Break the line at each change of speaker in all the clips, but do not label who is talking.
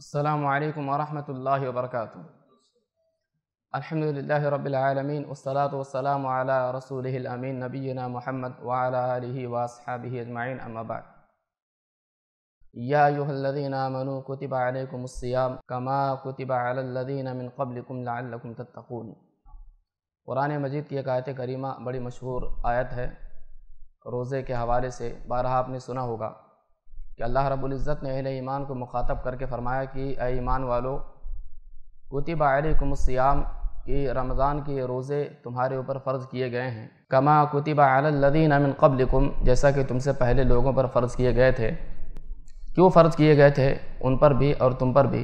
السلام عليكم ورحمة الله وبركاته الحمد لله رب العالمين والصلاة والسلام على رسوله الأمين نبينا محمد وعلى آله وأصحابه أجمعين أما بعد يا أيها الذين آمنوا كتب عليكم الصيام كما كتب على الذين من قبلكم لعلكم تتقون قرآن مجید کی ایک آیت کریمہ بڑی مشہور آیت ہے روزے کے حوالے سے से آپ نے سنا ہوگا कि अल्लाह रब्ज़त ने अहल ईमान को मुखातब करके फरमाया कि ए ईमान वालो कुतिबा अलकुमस्याम कि रमज़ान के रोज़े तुम्हारे ऊपर फ़र्ज़ किए गए हैं कमा कुतिबा अलदीन अमिन कबलकुम जैसा कि तुमसे पहले लोगों पर फ़र्ज़ किए गए थे क्यों फ़र्ज़ किए गए थे उन पर भी और तुम पर भी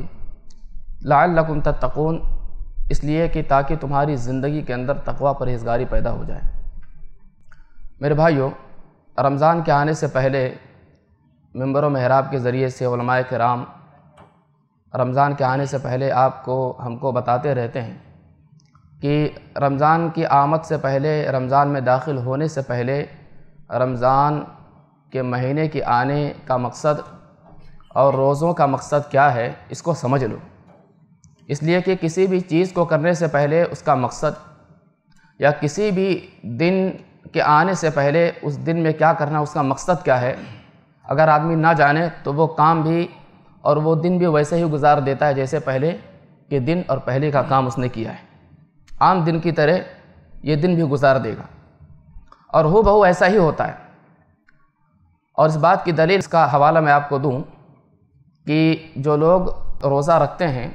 लाकुम तत्तकून इसलिए कि ताकि तुम्हारी ज़िंदगी के अंदर तकवा परहेजगारी पैदा हो जाए मेरे भाइयों रमज़ान के आने से पहले मंबर महराब के ज़रिए से कराम रमज़ान के आने से पहले आपको हमको बताते रहते हैं कि रमज़ान की आमद से पहले रमज़ान में दाखिल होने से पहले रमज़ान के महीने के आने का मकसद और रोज़ों का मकसद क्या है इसको समझ लो इसलिए कि किसी भी चीज़ को करने से पहले उसका मकसद या किसी भी दिन के आने से पहले उस दिन में क्या करना उसका मकसद क्या है अगर आदमी ना जाने तो वो काम भी और वो दिन भी वैसे ही गुजार देता है जैसे पहले के दिन और पहले का काम उसने किया है आम दिन की तरह ये दिन भी गुजार देगा और हो बहु ऐसा ही होता है और इस बात की दलील इसका हवाला मैं आपको दूं कि जो लोग रोज़ा रखते हैं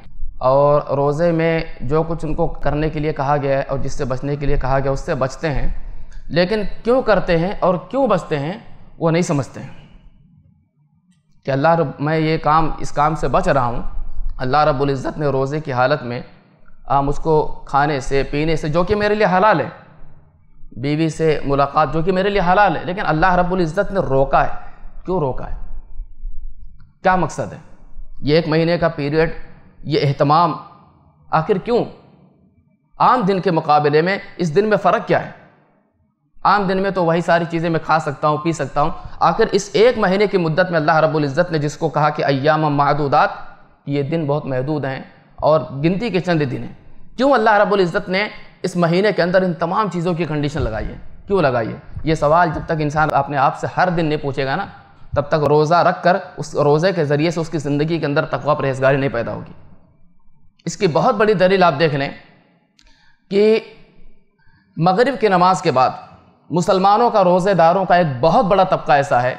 और रोज़े में जो कुछ उनको करने के लिए कहा गया है और जिससे बचने के लिए कहा गया उससे बचते हैं लेकिन क्यों करते हैं और क्यों बचते हैं वो नहीं समझते हैं कि अल्लाह रब मैं ये काम इस काम से बच रहा हूँ अल्लाह रब्ज़त ने रोज़े की हालत में आम उसको खाने से पीने से जो कि मेरे लिए हलाल है बीवी से मुलाकात जो कि मेरे लिए हलाल है लेकिन अल्लाह रब्ज़त ने रोका है क्यों रोका है क्या मकसद है ये एक महीने का पीरियड ये अहतमाम आखिर क्यों आम दिन के मुकाबले में इस दिन में फ़र्क क्या है आम दिन में तो वही सारी चीज़ें मैं खा सकता हूँ पी सकता हूँ आखिर इस एक महीने की मुद्दत में अल्लाह रब्बुल इज़्ज़त ने जिसको कहा कि अयाम महदूदात ये दिन बहुत महदूद हैं और गिनती के चंद दिन हैं क्यों अल्लाह रब्बुल इज़्ज़त ने इस महीने के अंदर इन तमाम चीज़ों की कंडीशन लगाई है क्यों लगाई है ये सवाल जब तक इंसान अपने आप से हर दिन नहीं पूछेगा ना तब तक रोज़ा रख कर उस रोज़े के ज़रिए से उसकी ज़िंदगी के अंदर तकवा परहेजगारी नहीं पैदा होगी इसकी बहुत बड़ी दलील आप देख लें कि मगरिब की नमाज के बाद मुसलमानों का रोज़ेदारों का एक बहुत बड़ा तबका ऐसा है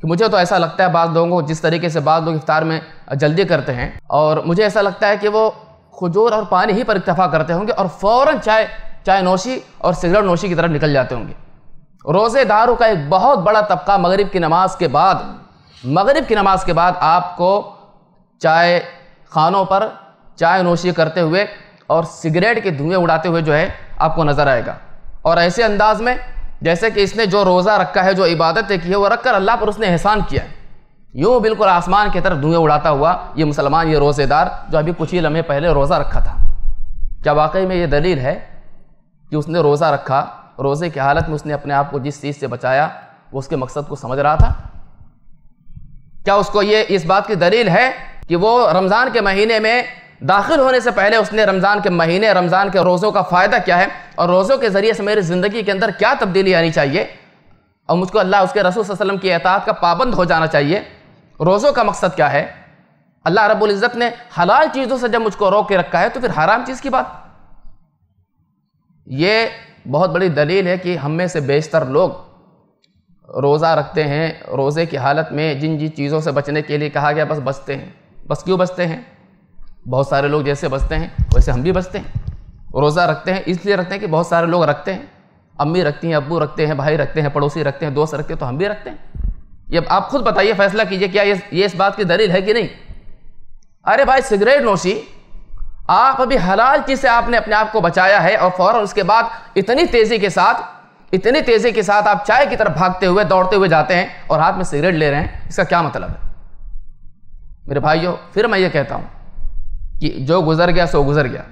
कि मुझे तो ऐसा लगता है बाद लोगों को जिस तरीके से बाद लोग इफ्तार में जल्दी करते हैं और मुझे ऐसा लगता है कि वो खजूर और पानी ही पर इतफा करते होंगे और फ़ौर चाय चाय नोशी और सिगरेट नोशी की तरफ निकल जाते होंगे रोज़ेदारों का एक बहुत बड़ा तबका मगरब की नमाज के बाद मगरब की नमाज के बाद आपको चाय खानों पर चाय नोशी करते हुए और सिगरेट के धुएँ उड़ाते हुए जो है आपको नज़र आएगा और ऐसे अंदाज में जैसे कि इसने जो रोज़ा रखा है जो इबादत की है वो रख कर अल्लाह पर उसने एहसान किया है यूँ बिल्कुल आसमान की तरफ धुएँ उड़ाता हुआ ये मुसलमान ये रोज़ेदार जो अभी कुछ ही लम्हे पहले रोज़ा रखा था क्या वाकई में ये दलील है कि उसने रोज़ा रखा रोज़े की हालत में उसने अपने आप को जिस चीज़ से बचाया वो उसके मकसद को समझ रहा था क्या उसको ये इस बात की दलील है कि वो रमज़ान के महीने में दाखिल होने से पहले उसने रमज़ान के महीने रमज़ान के रोज़ों का फ़ायदा क्या है और रोज़ों के ज़रिए से मेरी ज़िंदगी के अंदर क्या तब्दीली आनी चाहिए और मुझको अल्लाह उसके रसूल वसलम की अतात का पाबंद हो जाना चाहिए रोज़ों का मकसद क्या है अल्लाह रब्बुल इज़्ज़त ने हलाल चीज़ों से जब मुझको रोक के रखा है तो फिर हराम चीज़ की बात ये बहुत बड़ी दलील है कि हम में से बेशतर लोग रोज़ा रखते हैं रोज़े की हालत में जिन जिन चीज़ों से बचने के लिए कहा गया बस बचते हैं बस क्यों बचते हैं बहुत सारे लोग जैसे बसते हैं वैसे हम भी बसते हैं रोज़ा रखते हैं इसलिए रखते हैं कि बहुत सारे लोग रखते हैं अम्मी रखती हैं अबू रखते हैं भाई रखते हैं पड़ोसी रखते हैं दोस्त रखते हैं तो हम भी रखते हैं ये आप खुद बताइए फैसला कीजिए क्या ये ये इस बात की दलील है कि नहीं अरे भाई सिगरेट नोशी आप अभी हलाल चीज़ से आपने अपने आप को बचाया है और फ़ौर उसके बाद इतनी तेज़ी के साथ इतनी तेज़ी के साथ आप चाय की तरफ भागते हुए दौड़ते हुए जाते हैं और हाथ में सिगरेट ले रहे हैं इसका क्या मतलब है मेरे भाइयों फिर मैं ये कहता हूँ कि जो गुज़र गया सो गुज़र गया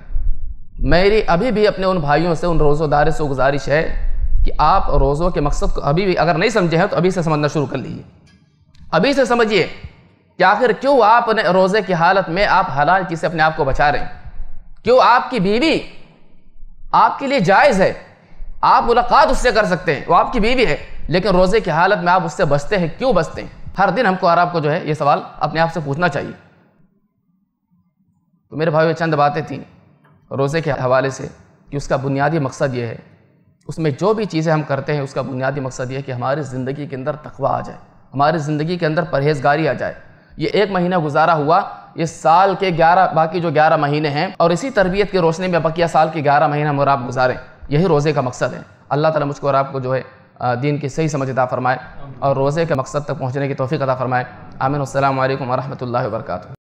मेरी अभी भी अपने उन भाइयों से उन रोज़ोदार से गुजारिश है कि आप रोज़ों के मकसद को अभी भी अगर नहीं समझे हैं तो अभी से समझना शुरू कर लीजिए अभी से समझिए कि आखिर क्यों आप रोज़े की हालत में आप हलाल चीज़ से अपने आप को बचा रहे हैं क्यों आपकी बीवी आपके लिए जायज़ है आप मुलाकात उससे कर सकते हैं वो आपकी बीवी है लेकिन रोज़े की हालत में आप उससे बचते हैं क्यों बचते हैं हर दिन हमको और आपको जो है ये सवाल अपने आप से पूछना चाहिए तो मेरे भाई चंद बातें थी रोज़े के हवाले से कि उसका बुनियादी मकसद ये है उसमें जो भी चीज़ें हम करते हैं उसका बुनियादी मकसद ये है कि हमारी ज़िंदगी के अंदर तकवा आ जाए हमारी ज़िंदगी के अंदर परहेजगारी आ जाए ये एक महीना गुजारा हुआ ये साल के ग्यारह बाकी जो ग्यारह महीने हैं और इसी तरबियत की रोशनी में बकिया साल के ग्यारह महीने हम और आप गुजारें यही रोज़े का मकसद है अल्लाह ताला मुझको और आपको जो है दीन की सही समझ अदा फरमाए और रोज़े के मकसद तक पहुँचने की तोफ़ी अदा फरमाए आमिन असल वरम्ह वर्का